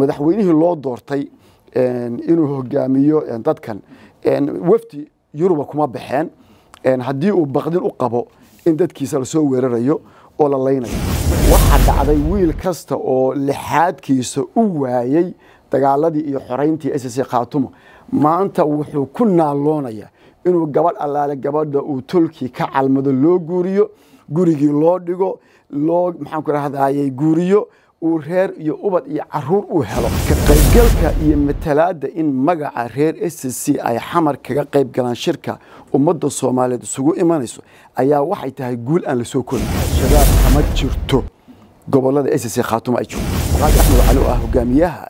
madaxweynihii loo doortay inuu hogaamiyo dadkan wafdi yuruba kuma baxeen haddii uu baqdin u qabo in dadkiisa lasoo weerarayo oo la laynayo waxaa dhacday wiil kasta oo lixaadkiisa u waayey dagaaladii iyo xorayntii sc khaatumo maanta wuxuu ku naalloonaya inuu gabadh allaale gabadha uu tolkii ka calmado loo guuriyo gurigii loo dhigo loo maxaanku rahdaayey guuriyo uu reer iyo ubad iyo caruur uu helo ka qaybgalka iyo matalaadda in magaca reer s c ay xamar kaga qayb galaan shirka ummadda soomaaliyeed isugu imanayso ayaa waxay tahay guul aan la soo korin shabaab kama jirto gobolada s c khaatuma ay jirto qaadi axmed calo ah hogaamiyaha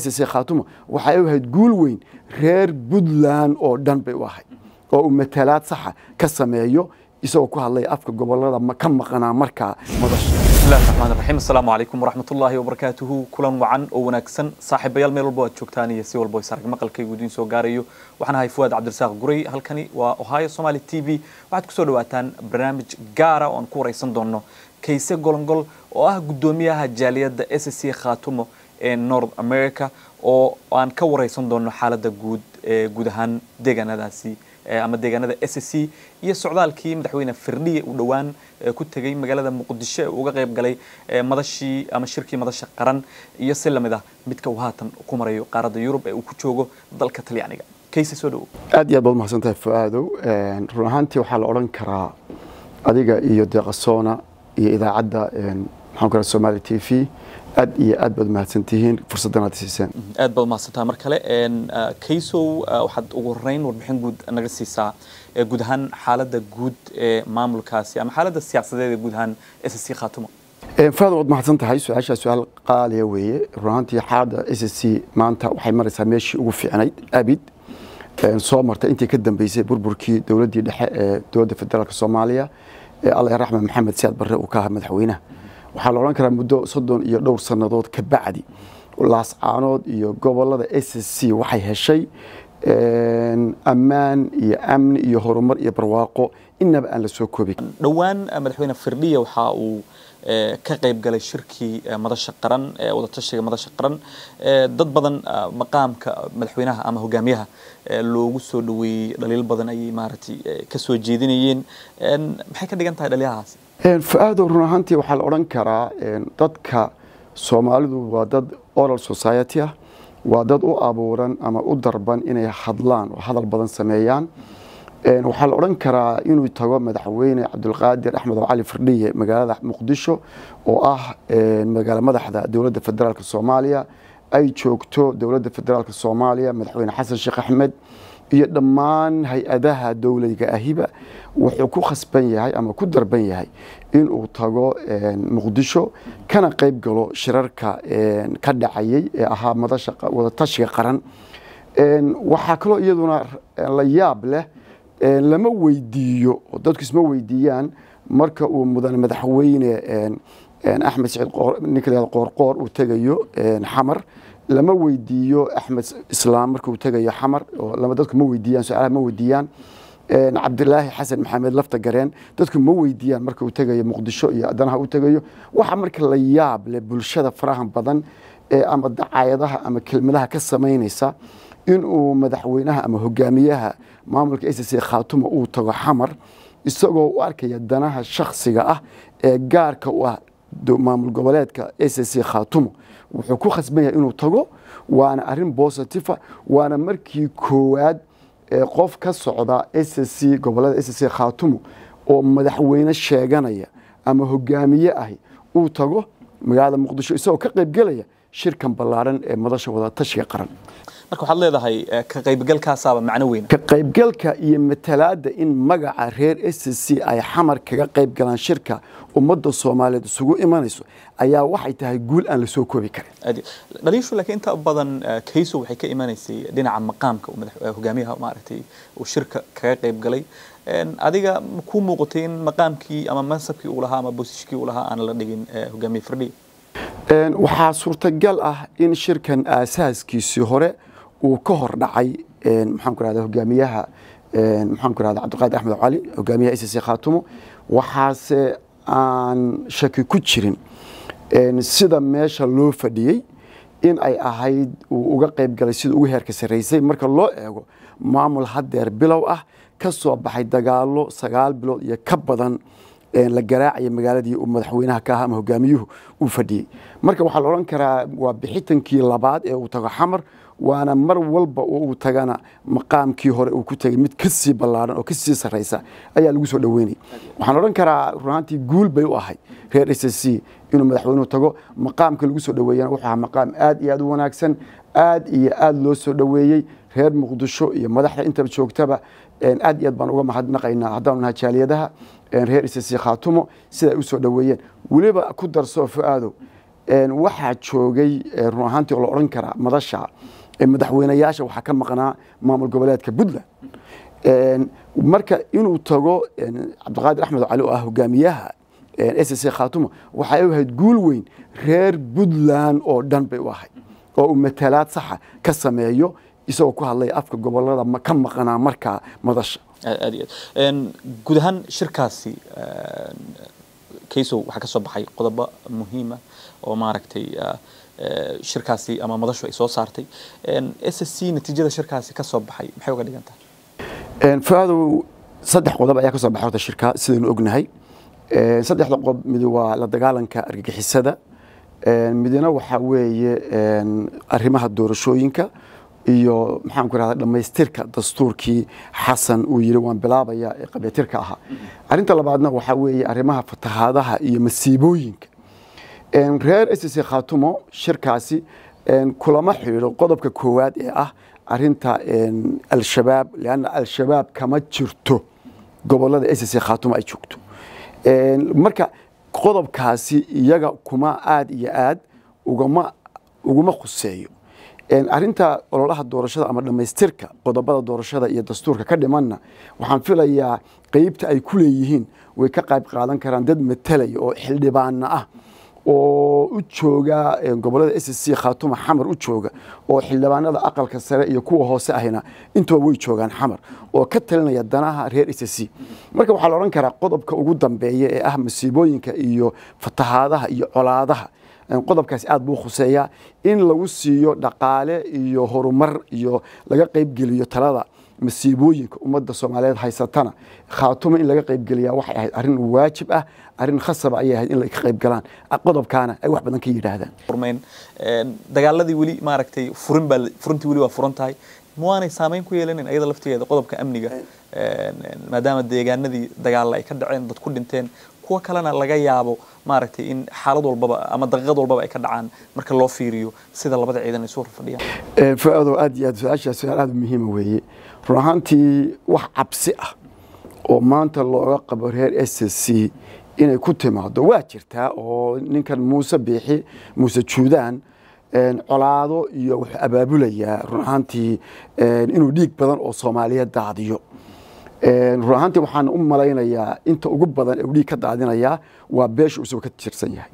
s c khaatuma waxay u ahayd guul weyn reer puntland oo dhan bay u ahayd oo uu matalaad saxa ka sameeyo isagoo ku hadlaya afka gobolada ka maqnaa markaa madasha bismillahi raxmaan raxiim assalaamu calaykum waraxmat ullaahi wabarakaatuhu kulan wacan oo wanaagsan saaxiibayaal meel walbo aad joogtaan iyo si walbo is arag maqalkaygu idiin soo gaarayo waxaan ahay fuwaad cabdirasaaq guray halkani waa ohio somaali t v waxaad soo dhawaataan barnaamij gaara oo aan ku waraysan doonno kayse golongol oo ah guddoomiyaha jaaliyadda s c khaatumo ee north america oo aan ka waraysan doonno xaaladda guud ee guud ahaan deegaanadaasi ama deegaanada s c iyo socdaalkii madaxweyne firdhiye uu dhowaan ku tegay magaalada muqdisho uga qayb galay madashii ama shirkii madasha qaran iyo si lamid ah midka uu haatan ku marayo qaaradda yurub ee uu ku joogo dalka talyaaniga kayse soo dhawow aad iyo aad baad mahadsantahay fu run ahaantii waxaa la odhan karaa adiga iyo deeqasoona iyo idaacadda waxaan ku leeyahay Soomaali TV aad iyo aad baad mahadsantihiin fursadan aad siiseen aad baad mahadsantaa mar kale een ah, kaysow ah, waxaad ugu horeyn warbixin guud naga siisaa guud ahaan xaaladda guud ee maamulkaasi ama xaaladda siyaasadeed ee guud ahaan SSC Khaatimo faad waad mahadsan tahay su-aashaa su-aal qaaliya ah weeye runaantii xaadda SSC maanta waxay maraysaa meeshii ugu fiicnayd abid soo martay intii ka dambeysay burburkii dowladii dhexe ee dowladda federaalk soomaaliya ee alla raxmed maxamed siyaad barre uu ka ahaa madaxweynaha waxaa la odhan karaa muddo soddon iyo dhowr sannadood ka bacdi laascaanood iyo gobolada s s c waxay heshay ammaan iyo amni iyo horumar iyo barwaaqo inaba aan la soo koobi dhowaan madaxweyne firdhiya waxa uu eh, ka qayb galay shirkii eh, madasha qaran eh, wadatashiga madasha qaran dad badan ah, maqaamka madaxweynaha ama hogaamiyaha loogu soo dhaweeyey dhaliil badan ayay maaragtay kasoo soo jeedinayeen maxay ka dhigan tahay dhaliyahaasi fa run ahaantii waxaa la odhan karaa dadka soomaalidu waa dad oral society ah waa dad u abuuran ama u darban inay hadlaan oo hadal badan sameeyaan waxaa la odhan karaa inuu tago madaxweyne cabdulqaadir axmed cali firdhiye magaalada muqdisho oo ah magaalo madaxda dowladda federaalk soomaaliya ay joogto dowladda federaalk soomaaliya madaxweyne xasan sheekh axmed iyo dhammaan hay-adaha dowlayga ahiba wuxuu ku khasban yahay ama ku darban yahay inuu tago eh, muqdisho kana qayb galo shirarka eh, ka dhacayay ee ahaa wadatashiga qaran eh, waxaa kaloo iyaduna la yaab leh lama weydiiyo dadku isma weydiiyaan marka uu mudan madaxweyne axmed siciid ninka qoorqoor uu tegayo xamar lama weydiiyo axmed islaam markuu tegayo xamar dadku ma weydiiyaan su-aalaha ma weydiiyaan cabdilaahi xasan maxamed lafta gareen dadku ma weydiiyaan markuu tegayo muqdisho iyo danaha u tegayo waxa marka la yaab leh bulshada faraha badan ama dacaayadaha ama kelmadaha ka samaynaysa inuu madaxweynaha ama hogaamiyaha maamulka s c khaatuma uu tago xamar isagoo u arkaya danaha shakhsiga ah ee gaarka u ah maamul goboleedka sc khaatumo wuxuu ku khasban yahay inuu tago waana arin bositifa waana markii koowaad ee qof ka socda sc gobolada sc khaatumo oo madaxweyne sheeganaya ama hogaamiye ahi uu tago magaalada muqdisho isagoo ka qaybgelaya shirkan ballaaran ee madasha wadatashiga qaran marka waxaad leedahay eh, ka qaybgalkaasaaba macno weyn ka qaybgalka iyo matalaadda in magaca reer s c ay xamar kaga qayb galaan shirka ummadda soomaaliyeed isugu imanayso ayaa waxay tahay guul aan lasoo koobi karin dhaliishu laakiin inta badan kayso eh, waxay ka imanaysay dhinaca maqaamka eh, hogaamiyaha maaragtay uu shirka kaga qayb galay adiga kuu muuqatay in maqaamkii ama mansabkii uu lahaa ama boosishkii uu lahaa aan la dhigin hogaamiye firdhiya waxaa suurtagal ah in shirkan aasaaskiisii hore uu ka hor dhacay maxaan ku rahda hogaamiyaha maxaan ku rahda cabdiqaadir axmed cali hogaamiyaha icc khaatumo waxaase aan shaki ku jirin sida meesha loo fadhiyey in ay ahayd uu uga qayb galay sida ugu heerka sarraysay marka loo eego maamul haddeer bilow ah ka soo baxay dagaalo sagaal bilood iyo ka badan la garaacaya magaaladii uu madaxweynaha ka ahaa ama hogaamiyuhu uu fadhiyey marka waxaa la odhan karaa waa bixitankii labaad ee uu tago xamar waana mar walba uu tagana maqaamkii hore uu ku tegay mid kasii ballaaran oo kasii sarraysa ayaa lagu soo dhoweynay waxaan odhan karaa runaantii guul bay u ahay reer s c inuu madaxweynuhu tago maqaamka lagu soo dhoweeyana wuxuu ahaa maqaam aad iyo aad u wanaagsan aad iyo aad loo soo dhoweeyey reer muqdisho iyo madaxda intaba joogtaba aad iyo aad baan uga mahadnaqaynaa haddaanu nahay jaaliyadaha reer s c khaatumo siday u soo dhoweeyeen weliba ku darsoo fu-aadow waxaa joogay run ahaantii oo la odhan karaa madasha madaxweynayaasha waxaa ka maqnaa maamul goboleedka puntland marka inuu tago cabdiqaadir axmed cali oo ah hogaamiyaha s c khaatuma waxay u ahayd guul weyn reer puntland oo dhan bay u ahayd oo uu matalaad saxa ka sameeyo isagoo ku hadlaya afka gobolada ka maqnaa markaa madasha guud ahaan shirkaasi kaysow waxaa kasoo baxay qodobo muhiima oo maaragtay ah, eh, shirkaasi ama madashu ay soo saartay s c natiijada shirkaasi kasoo baxay maxay uga dhigan tahay fuaadow saddex qodob ayaa kasoo baxay horta shirka sidaynu ognahay saddexda qodob mid waa la dagaalanka argagixisada midna waxaa weeye arrimaha doorashooyinka iyo maxaan ku irahda dhammaystirka dastuurkii xasan uu yidhi waan bilaabaya ee qabyaatirka ahaa arrinta labaadna waxaa weeye arrimaha fatahaadaha iyo masiibooyinka reer sc khatumo shirkaasi kulama xidhiidho qodobka koowaad ee ah arinta al-shabaab leanna al-shabaab kama jirto gobolada sc khatumo ay joogto marka qodobkaasi iyaga kuma aad iyo aad ugama uguma khuseeyo arinta ololaha doorashada ama dhammaystirka qodobada doorashada iyo dastuurka ka dhimanna waxaan filayaa qeybta ay ku leeyihiin way ka qayb qaadan karaan dad matalay oo xildhibaana ah oo u jooga gobolada s c khaatuma xamar u jooga oo xildhibaanada aqalka sare iyo kuwa hoose ahina intuba way joogaan xamar oo ka talinaya danaha reer s c marka waxaa la odhan karaa qodobka ugu dambeeya ee ah masiibooyinka iyo fatahaadaha iyo colaadaha qodobkaasi aad buu khuseeyaa in lagu siiyo dhaqaale iyo horumar iyo laga qaybgeliyo talada masiibooyinka ummadda soomaaliyeed haysatana khaatuma in laga qaybgeliyaa waxay ahayd arrin waajib ah arrin khasaba ayay ahayd in la ka qaybgalaan qodobkaana ay wax badan ka yidhaahdaan furmayn dagaaladii weli maaragtay furin baa furintii weli waa furan tahay mawaanay saameyn ku yeelanin ayada laftigeeda qodobka amniga maadaama deegaanadii dagaalla ay ka dhaceen dad ku dhinteen kuwo kalena laga yaabo maaragtay in xaalad walbaba ama daqiiqad walbaba ay ka dhacaan marka loo fiiriyo sida labada ciidan ay isu warfadhiyaan eh, aad iyo aad su-aashaa su-aal aada muhiima weeye run ahaantii wax cabsi ah oo maanta looga qabo reer s s c inay ku timaado waa jirtaa oo ninkan muuse biixi muuse juudaan colaado iyo wuxuu abaabulayaa run ahaantii inuu dhiig badan oo soomaaliya daadiyo run ahaantii waxaan u malaynayaa inta ugu badan ee udhiig ka daadinayaa waa beesha uusoo ka jirsan yahay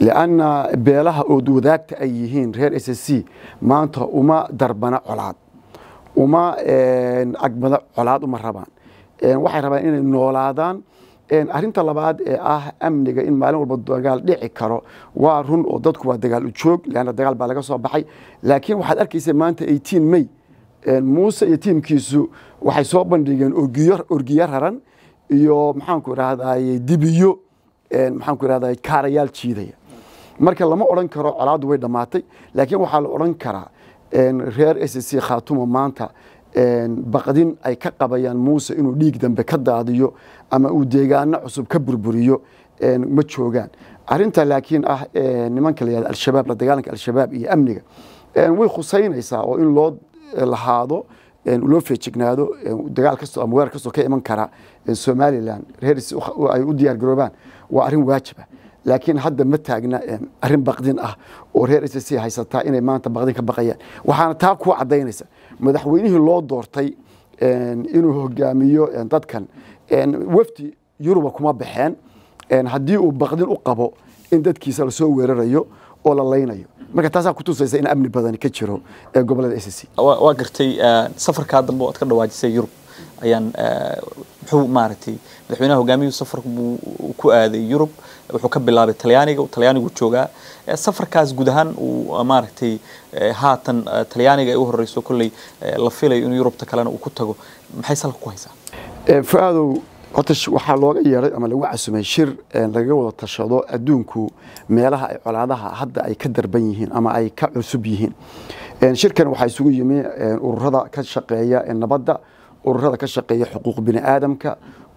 lianna beelaha ood wadaagta ay yihiin reer s c maanta uma darbana colaad uma agmada colaad uma rabaan waxay rabaan inay noolaadaan arinta labaad ee ah amniga in maalin walba dagaal dhici karo waa run oo dadku waa dagaal u joog leanna dagaal baa laga soo baxay laakiin waxaad arkaysa maanta eighteen may muuse iyo tiimkiisu waxay soo bandhigeen orgiyo raran iyo maxaanku idhahdaye dibiyo maxaanku idhahdaye kaarayaal jiidaya marka lama odhan karo colaaddu way dhammaatay laakiin waxaa la odhan karaa reer s c khaatuma maanta baqdin ay ka qabayaan muuse inuu dhiig dambe ka daadiyo ama uu deegaano cusub ka burburiyo ma joogaan arinta laakiin ah nimanka la yihahda al-shabaab la dagaalanka al-shabaab iyo amniga way khusaynaysaa oo in loo lahaado loo feejignaado dagaal kastoo ama weer kastoo ka iman kara somalilan reers ay u diyaar garoobaan waa arrin waajiba ah. laakiin hadda ma taagna arrin baqdin ah oo reer s c haysataa inay maanta baqdin ka baqayaan waxaana taa ku caddaynaysa madaxweynihii loo doortay inuu hogaamiyo dadkan wafdi yuruba kuma baxeen haddii uu baqdin u qabo in dadkiisa lasoo weerarayo oo la laynayo marka taasaa kutusaysa in amni badan ka jiro ee gobolada sc waa gartay eh, safarkaa dambe oad ka dhawaajisay yurub ayaan eh, muxuu maaragtay madaxweynaha hogaamiyuhu safarku buu ku aaday yurub wuxuu ka bilaabay talyaaniga talyaanigu joogaa eh, safarkaas guud ahaan uu maaragtay haatan talyaaniga ay u horeyso kolley la filayo inuu yurubta kalena uu ku tago maxay salka ku haysaa fuaadow horta waxaa looga yeeday ama lagu casumay shir lagaga wada tashado adduunku meelaha ay colaadaha hadda ay ka darban yihiin ama ay ka cusub yihiin shirkan waxaa isugu yimi ururada ka shaqeeya nabadda ururada ka shaqeeya xuquuq bini'aadamka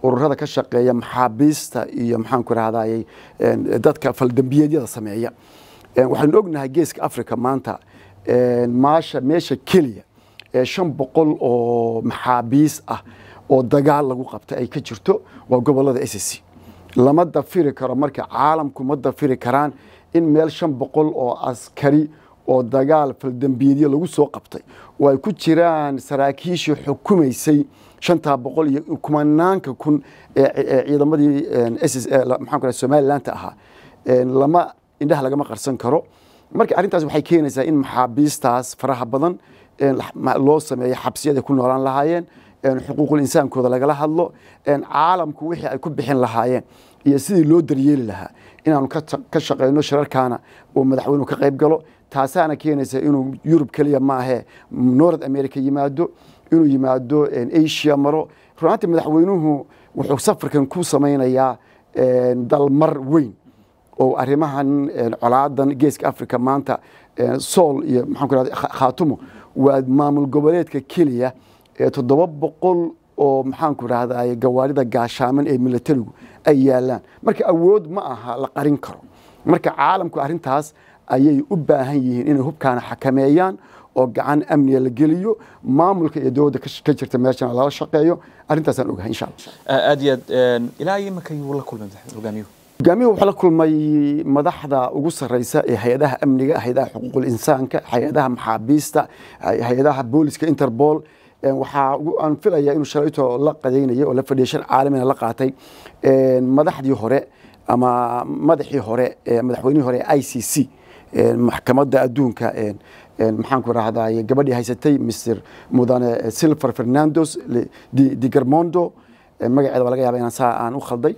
ururada ka shaqeeya maxaabiista iyo maxaanku rahdaayey dadka faldembiyeedyada sameeya waxaynu ognahay geeska africa maanta maasha meesha keliya ee shan boqol oo maxaabiis ah oo dagaal lagu qabta ay ka jirto waa gobolada ssc lama dafiri karo marka caalamku ma dafiri karaan in meel shan boqol oo askari oo dagaal faldembiyeedyo lagu soo qabtay oo ay ku jiraan saraakiishii xukumaysay shantaa boqol iyo kumanaanka kun ee ciidamadii maxaan ahaa lama indhaha lagama qarsan karo marka arintaas waxay keenaysaa in maxaabiistaas faraha badan loo sameeyo xabsiyada ku noolaan lahaayeen xuquuqul insaankooda lagala hadlo caalamku wixii ay ku bixin lahaayeen iyo sidii loo daryeeli lahaa inaanu ka shaqayno shirarkaana oo madaxweynuhu ka qayb galo taasaana keenaysa inuu yurub keliya maahee north america yimaado inuu yimaado asia maro runaantii madaxweynuhu wuxuu safarkan ku samaynayaa dalmar weyn oo arimahan colaadan geeska africa maanta sool iyo maxaan ku irahda khaatumo waa maamul goboleedka keliya ee toddoba boqol oo maxaanku rahday gawaarida gaashaaman ee milatarigu ay yaalaan marka awood ma aha la qarin karo marka caalamku arintaas ayay u baahan yihiin inay hubkaana xakameeyaan oo gacan amniga la geliyo maamulka iyo dowladda ka jirta meeshana lala shaqeeyo arintaasaan ogahay insha allah aad iyo aad ilaa iyo marka la kulmay hogaamiyuhu hogaamiyuhu waxaa la kulmay madaxda ugu sarreysa ee hay-adaha amniga hay-adaha xuquuqul insaanka hay-adaha maxaabiista hay-adaha booliska interpol waxaa aan filaya inuu sharcito la qadaynayo oo la fadhiishan caalamina la qaatay madaxdii hore ama madaxii hore madaxweynihii hore i c c maxkamadda adduunka maxaanku rahdaye gabadhii haysatay mr mudane silver fernandos digarmondo magaceeda waa laga yaaba inaan saa aan u khalday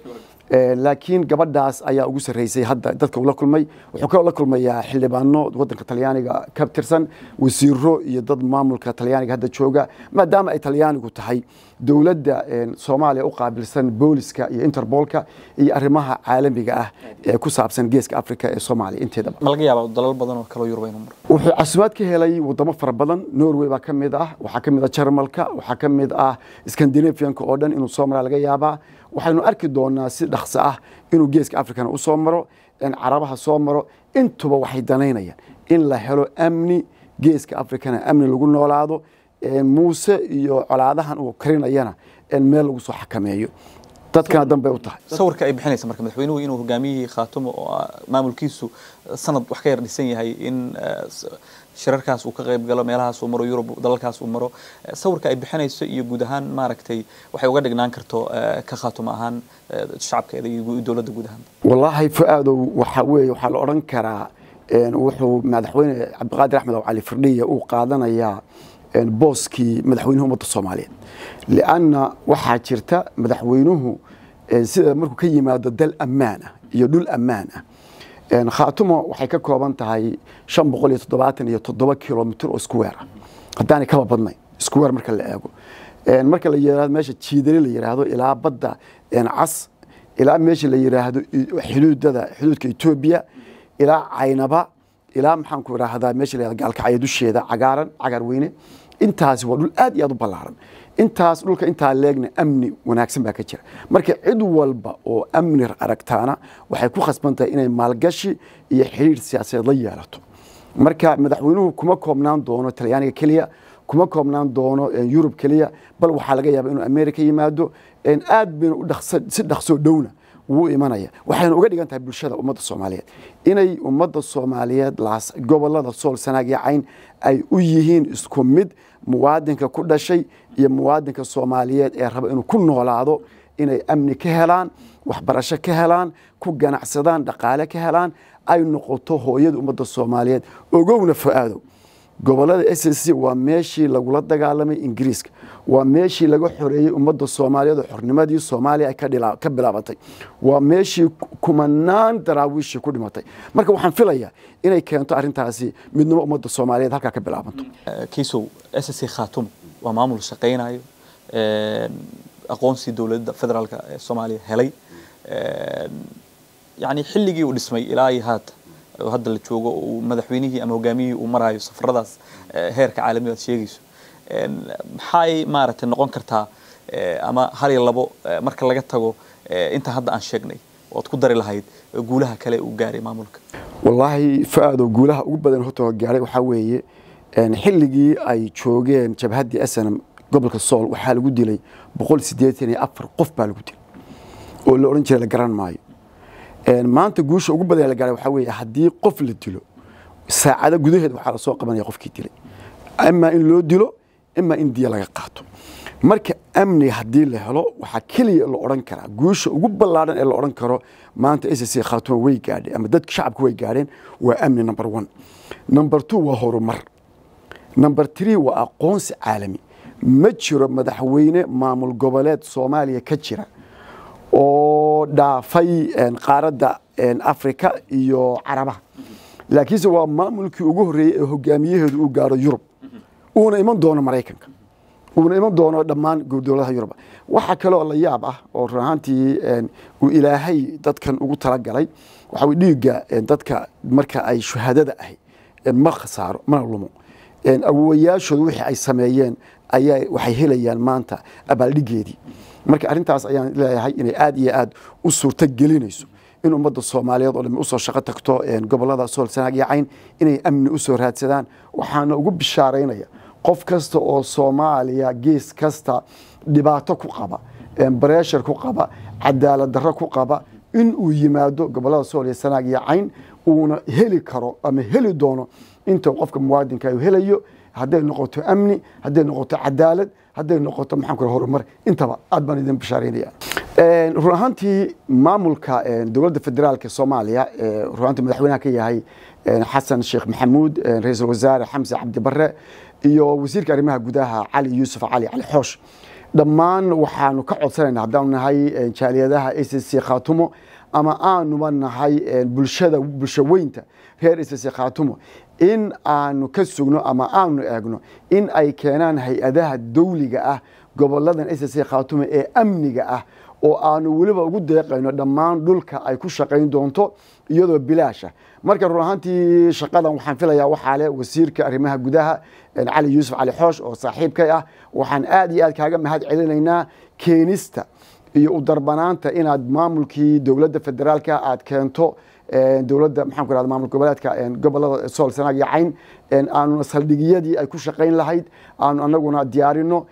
Eh, laakiin gabadhaas ayaa ugu sarreysay hadda dadka ula kulmay wuxuu ka kulmayaa xildhibaano waddanka talyaaniga ka tirsan wasiiro iyo dad maamulka talyaaniga hadda jooga maadaama ay talyaanigu tahay dowladda eh, soomaaliya u qaabilsan booliska iyo interboolka iyo arrimaha caalamiga ah ee ku saabsan geeska africa ee soomaaliya inteedaba ma laga yaabaa dalal badan oo kaloo yurba inuu wuxuu casumaad ka helay wadamo fara badan norway baa ka mid ah waxaa ka mid ah jarmalka waxaa ka mid ah scandinavianka oo dhan inuu soo maraa laga yaabaa waxaynu arki doonaa si dhaqso ah inuu geeska afrikana usoo soo maro carabaha soo maro intuba waxay danaynayaan in la helo amni geeska afrikana amni lagu noolaado muuse iyo colaadahan uu karinayana meel lagu soo xakameeyo dadkana danbay u tahay sawirka ay bixinaysa marka madaxweynuhu inuu hogaamiyihii khaatumo oo ah, maamulkiisu sanad wax ka yar dhisan yahay in eh, shirarkaas uu ka qayb galo meelahaas uu maro yurub dalalkaas maro eh, sawirka ay bixinayso iyo guud ahaan maaragtay waxay uga dhignaan karto eh, ka khaatumo ahaan eh, shacabkeeda iyo dowladda guud ahaan wallaahi fu-aadow waxaa weeye waxaa la odhan karaa wuxuu madaxweyne cabdiqaadir axmed cali firdhiya uu qaadanayaa booskii madaxweynaha ummadda soomaaliyeed lianna waxaa jirta madaxweynuhu sida markuu ka yimaado dal ammaan ah iyo dhul ammaan ah khaatumo waxay ka kooban tahay shan boqol iyo toddobaatan iyo toddoba kilomitr oo isku weera kaba badnayn isku marka la eego marka la yiraahdo meesha jiidari la yiraahdo ilaa badda cas ilaa meesha la yiraahdo xuduudada xuduudka etoobiya ilaa caynaba ilaa maxaan ku idhaahdaa meesha la yirahdo gaalkacyo dusheeda cagaaran cagar weyne intaasi waa dhul aad iyo aad u ballaaran intaas dhulka intaa leegna amni wanaagsan baa ka jira marka cid walba oo amnir aragtaana waxay ku khasbantahay inay maalgashi iyo xiriir siyaasadeed la yeelato marka madaxweynuhu kuma koobnaan doono talyaaniga keliya kuma koobnaan doono eh, yurub keliya bal waxaa laga yaaba inuu america yimaado aad bayna si dhaqsoo dhowna wuu imanaya waxayna uga dhigan tahay bulshada ummadda soomaaliyeed inay ummadda soomaaliyeed gobolada sool sanaag iyo cayn ay u yihiin isku mid muwaadinka ku dhashay iyo muwaadinka soomaaliyeed ee raba inuu ku noolaado inay amni ka helaan waxbarasho ka helaan ku ganacsadaan dhaqaale ka helaan ay noqoto hooyada ummadda soomaaliyeed ogowna fo-aado gobolada s c waa meeshii lagula dagaalamay ingiriiska waa meeshii laga xoreeyey ummadda soomaaliyeed oo xornimadii soomaaliya ay ka bilaabatay waa meeshii kumanaan daraawiishii ku dhimatay marka waxaan filayaa inay keento arintaasi midnimo ummadda soomaaliyeed halkaa ka bilaabanto eh, kiisow s c khaatum waa maamul shaqaynayo aqoonsii dowladda federaalka ee eh, soomaaliya helay yani xilligii uu dhismay ilaa iyo haata hadda la joogo madaxweynihii ama hogaamiyihii uu maraayo safaradaas eh, heerka caalamiga ad sheegayso maxay maaragtay noqon kartaa eh, ama hal iyo labo eh, marka laga tago intaa hadda aan sheegnay oad ku dari lahayd guulaha kale uu gaaray maamulka wallaahi fa guulaha ugu badan hortoo gaaray waxaa weeye xilligii ay joogeen jabhaddii asanam gobolka sool waxaa lagu dilay boqol siddeetan iyo afar qof baa lagu dilay oo la odhan jiray la garan maayo maanta guusha ugu badan la gaaray waxaa weeye haddii qof la dilo saacado gudaheed waxaa la soo qabanaya qofkii dilay imaa in loo dilo imaa in diya laga qaato marka amniga haddii la helo waxaa keliya la odhan karaa guusha ugu ballaadhan ee la odhan karo maanta s c khaatuma way gaadheen ama dadka shacabka way gaadheen waa amni number one number two waa horumar number three waa aqoonsi caalami ma jiro madaxweyne maamul goboleed soomaaliya ka jira oo dhaafay qaaradda africa iyo carabaha laakiinse waa maamulkii ugu horreeyey ee hogaamiyaheedu uu gaaro yurub uuna iman doono maraykanka uuna iman doono dhammaan dowladaha yurub waxa kaleoo la yaab ah oo run ahaantii uu ilaahay dadkan ugu talagalay waxa weye dhiigga dadka marka ay shahaadada ahay ma khasaaro mana lumo awowayaashoodu wixii ay sameeyeen ayaa waxay helayaan maanta abaaldhigeedii marka arintaas ayaan leeyahay inay aad iyo aad u suurto gelinayso in ummadda soomaaliyeed oo dhamme usoo shaqo tagto gobolada sanaag iyo cayn inay amni u soo raadsadaan waxaana ugu bishaaraynaya qof kasta oo soomaaliya gees kasta dhibaato ku qaba bareshar ku qaba cadaalad darro ku qaba in uu yimaado gobolada sool iyo sanaag iyo cayn uuna heli karo ama heli doono inta qofka muwaadinka u helayo hadday noqoto amni hadday noqoto cadaalad hadday noqoto maxaan ku raha horumar intaba aad baan idin bashaaraynaya run ahaantii maamulka dowladda federaalka soomaaliya run ahaantii madaxweynaha ka yahay xasan sheekh maxamuud ra-iisul wasaare xamse cabdi iyo wasiirka arrimaha gudaha cali yuusuf cali cali xoosh dhammaan waxaanu ka codsanayna haddaanu nahay jaaliyadaha a c c khaatumo ama aanuba nahay bulshada bulshaweynta reer a c c khaatumo in aanu ka sugno ama aanu eegno in ay keenaan hay-adaha dowliga ah goboladan sc khaatume ee amniga ah oo aanu weliba ugu deeqayno dhammaan dhulka ay ku shaqayn doonto iyadoo bilaasha marka run ahaantii shaqadan waxaan filayaa waxaa leh wasiirka arrimaha gudaha cali yuusuf cali xoosh oo saaxiibkay ah waxaan aada iyo aad kaaga mahad celinaynaa keenista iyo udarbanaanta inaad maamulkii dowladda federaalka ah aad keento dowladda maxaan ku irahda maamul goboleedka gobolada sool sanaag iyo cayn aanu saldhigiyadii ay ku shaqayn lahayd aanu anaguna diyaarino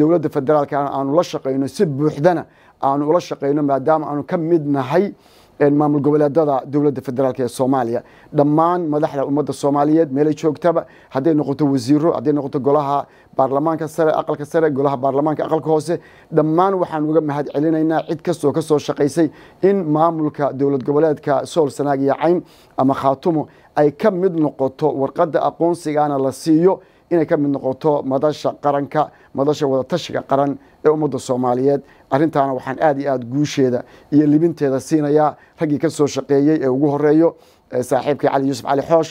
dowladda federaalka aanu la shaqayno si buuxdana aanu ula shaqayno maadaama aanu ka mid nahay maamul goboleedada dowladda federaalk ee soomaaliya dhammaan madaxda ummadda soomaaliyeed meelay joogtaba hadday noqoto wasiiro hadday noqoto golaha baarlamaanka sare aqalka sare golaha baarlamaanka aqalka hoose dhammaan waxaan uga mahad celinaynaa cid kastoo ka soo shaqaysay in maamulka dowlad goboleedka sool sanaag iyo cayn ama khaatumo ay ka mid noqoto warqadda aqoonsigaana la siiyo inay ka mid noqoto madasha qaranka madasha wadatashiga qaran ee ummadda soomaaliyeed arrintaana waxaan aad iyo aada guusheeda iyo libinteeda siinayaa raggii ka soo shaqeeyey ee ugu horeeyo saaxiibkii cali yuusuf cali xoosh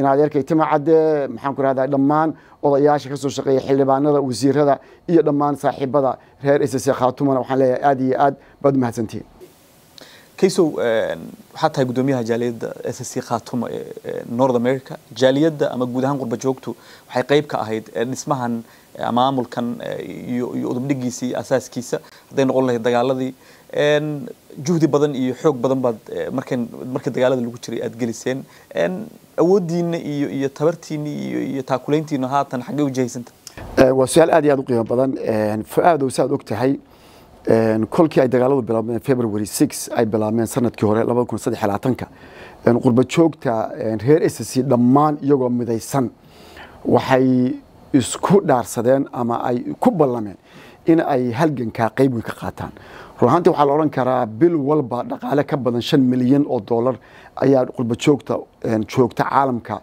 inadeerkay timacadde maxaan ku rahdaa dhammaan odayaasha ka soo shaqeeya xildhibaanada wasiirada iyo dhammaan saaxiibada reer ss khaatumana waxaan leeyahay aad iyo aad baad mahadsantihiin kaysow waxaad um, tahay guddoomiyaha jaaliyadda s c khaatuma ee uh, uh, north america jaaliyadda ama guud ahaan qurba joogtu waxay qeyb ka ahayd uh, dhismahan maamulkan iyo iyo udubdhigiisa iyo asaaskiisa hadday noqon lahayd dagaaladii um, juhdi badan iyo xoog badan baad markan markii dagaalada lagu jiray aad geliseen um, awooddiina iyo iyo tabartiina iyo iyo taakuleyntiina haatan xaggee u jahaysanta waa su-aal aad iyo aad u qiimo badan fu-aadow saaad og tahay kolkii ay dagaaladu bilaabmeen february six ay bilaabmeen sanadkii hore labada kun saddex labaatanka qurbajoogta reer s c dhammaan iyagoo midaysan waxay isku dhaarsadeen ama ay ku ballameen in ay halgankaa qeyb weyn ka qaataan runahaantii waxaa la odhan karaa bil walba dhaqaale ka badan shan milyan oo dollar ayaa qurbajoogta joogta caalamka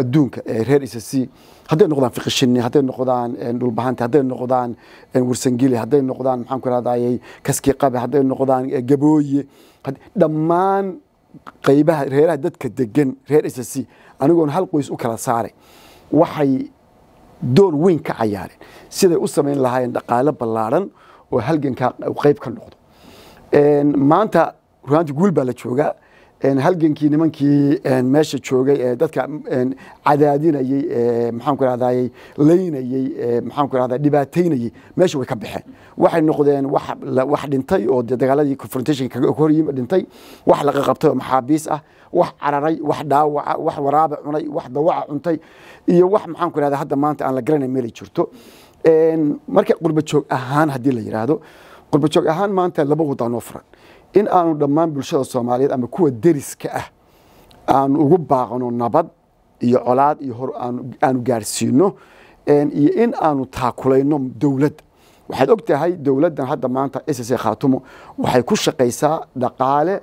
adduunka ee reer s c hadday noqdaan fiqishini hadday noqdaan eh, dhulbahanti hadday noqdaan eh, wursangili hadday noqdaan maxaan ku rahdayay eh, kaskii qabe hadday noqdaan gabooye dhammaan qaybaha reeraha dadka degan reer s c anigoon hal qoys u kala saaray waxay door weyn ka cayaareen siday u samayn lahaayeen dhaqaalo ballaadhan oo halgankaa qayb ka noqdo maanta ruaanti guul baa la joogaa halgankii nimankii meesha joogay ee dadka cadaadinayey maxaanku rahday laynayey maxaanku rahda dhibaataynayey meesha way ka baxeen waxay noqdeen wax dhintay oo dagaaladii confrontation kaga horyim dhintay wax laga qabtay oo maxaabiis ah wax cararay wax dhaawaca wax waraabe cunay wax dawaca cuntay iyo wax maxaanku rahda hadda maanta aan la garanayn meelay jirto marka qurbajoog ahaan haddii la yidhaahdo qurbajoog ahaan maanta laba wadanoo furan in aanu dhammaan bulshada soomaaliyeed ama kuwa deriska ah aanu ugu baaqno nabad iyo colaad iyo aanu gaarsiino iyo in aanu taakulayno dowladda waxaad og tahay dowladdan hadda maanta ss khaatumo waxay ku shaqaysaa dhaqaale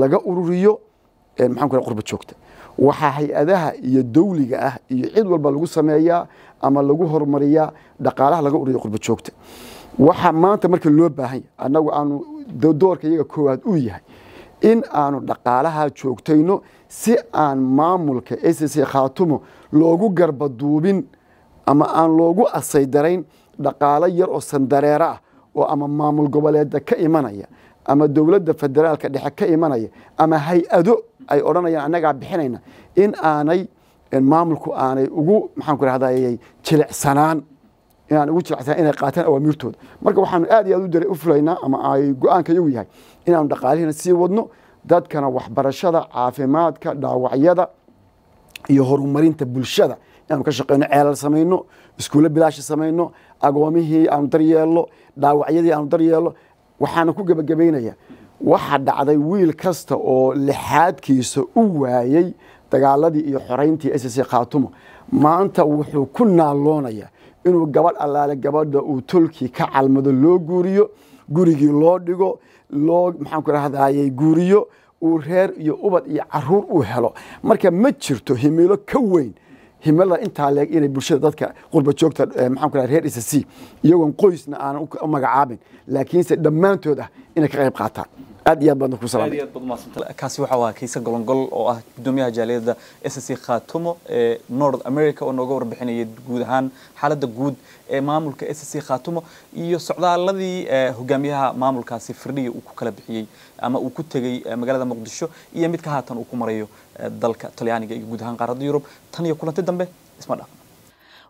laga ururiyo maxaan ku qurba joogta waxaa hay-adaha iyo dawliga ah iyo cid walba lagu sameeyaa ama lagu horumariyaa dhaqaalaha laga ururiyo qurba joogta waxaa maanta marka loo baahanya annagu aanu doorka iyaga koowaad uu yahay in aanu dhaqaalaha joogtayno si aan maamulka sc khaatumo loogu garbaduubin ama aan loogu asaydarayn dhaqaalo yar oo sandareero ah oo ama maamul goboleeda ka imanaya ama dowladda federaalka dhexe ka imanaya ama hay-ado ay odhanayaan annagaa bixinayna in aanay maamulku aanay ugu ku rahday jilicsanaan inaan ugu jilacsan inay qaataan awaamirtooda marka waxaanu aad iyo aad u fulaynaa ama ay go-aanka iyagu yahay inaanu dhaqaalihiina sii wadno dadkana waxbarashada caafimaadka dhaawacyada iyo horumarinta bulshada inaanu ka shaqeyno ceelal samayno iskuulle bilaashi samayno agoomihii aanu daryeelno dhaawacyadii aanu daryeelno waxaana ku gebagabaynayaa waxa dhacday wiil kasta oo lixaadkiisa u waayey dagaaladii iyo xoreyntii s c khaatumo maanta wuxuu ku naaloonayaa inuu gabadh allaale gabadha uu tolkii ka calmado loo guuriyo gurigii loo dhigo loo maxaan ku rahdaayey guuriyo uu reer iyo ubad iyo caruur uu helo marka ma jirto himilo ka weyn himilada intaa leeg inay bulshada dadka qurba joogta eh, maxaanku raha reer isa iyagoon qoysna aanan u magacaabin laakiinse dhammaantood ah inay ka qayb qaataan aad iyo aad baan ku salaamay aad baad waa kiisa golongol oo ah gudoomiyaha jaaliyadda SSC Khaatumo ee North America oo nooga warbixinayay guud ahaan xaaladda guud ee maamulka SSC Khaatumo iyo socdaaladii eh, hogaamiyaha maamulkaasi firdhiga uu ku kala bixiyay ama uu ku tegay eh, magaalada Muqdisho iyo midka haatan uu ku marayo eh, dalka Talyaaniga iyo guud ahaan qaaradda Yurub tan iyo kulanti dambe isma dhaafna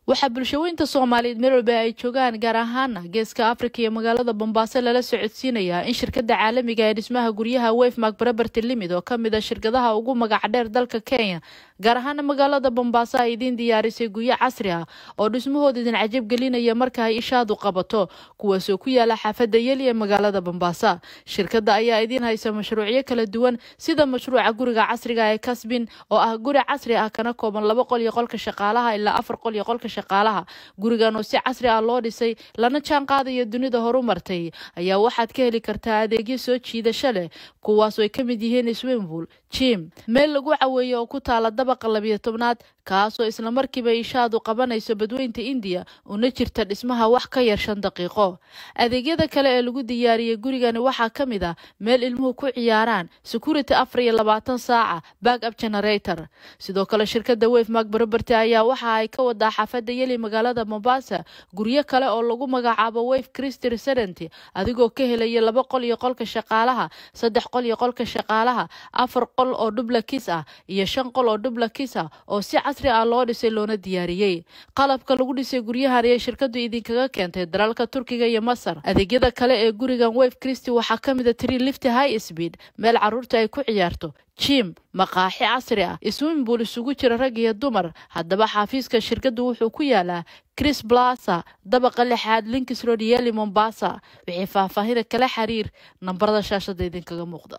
waxaa bulshaweynta soomaaliyeed meel walba ay joogaan gaar ahaana geeska afrika iyo magaalada bombaase lala socodsiinayaa in shirkadda caalamiga ah ee dhismaha guryaha wefmark barabarti limid oo ka mid a ah shirkadaha ugu magac dheer dalka kenya gaar ahaana magaalada bombaaso ay idiin diyaarisay guryo casri ah oo dhismahooda idin cajab gelinaya marka ay ishaadu qabato kuwaasoo ku yaala xaafadda yeli ee magaalada bombaaso shirkadda ayaa idiin haysa mashruucyo kala duwan sida mashruuca guriga casriga ah ee kasbin oo ah guri casri ah kana kooban laba qol iyo qolka shaqaalaha ilaa afar qol iyo qolka shaqaalaha gurigan oo si casri ah loo dhisay lana jaan qaadaya dunida horumartay ayaa waxaad ka heli kartaa adeegyo soo jiidasho leh kuwaas oo ay ka mid yihiin swimbull jim meel lagu caweeyo oo ku taala dabaqa labiyo tobnaad kaasoo islamarkiiba ishaadu qabanayso badweynta indiya una jirta dhismaha wax ka yar shan daqiiqo adeegyada kale ee lagu diyaariyey gurigani waxaa ka mid ah meel ilmuhu ku ciyaaraan security afar iyo labaatan saaca ah, back up generator sidoo kale shirkadda weyf mak baroberty ayaa waxa ay ka wadaa xaafadda dayelay magaalada mombasa guryo kale oo lagu magacaabo wave christir sedent adigoo ka helaya laba qol iyo qolka shaqaalaha saddex qol iyo qolka shaqaalaha afar qol oo dublakis ah iyo shan qol oo dublakis ah oo si casri ah loo dhisay loona diyaariyey qalabka lagu dhisay guryahan ayay shirkadu idinkaga keentay dalalka turkiga iyo masar adeegyada kale ee gurigan wave christi waxaa ka mida ah tiri lifti high speed meel caruurta ay ku ciyaarto jim maqaaxi casri ah iswimbul isugu jira rag iyo dumar haddaba xaafiiska shirkaddu wuxuu ku yaalaa chris blasa dabaqa lixaad linkisroad yeli mombasa wixii faahfaahida kala xiriir nambarada shaashadda idinkaga muuqda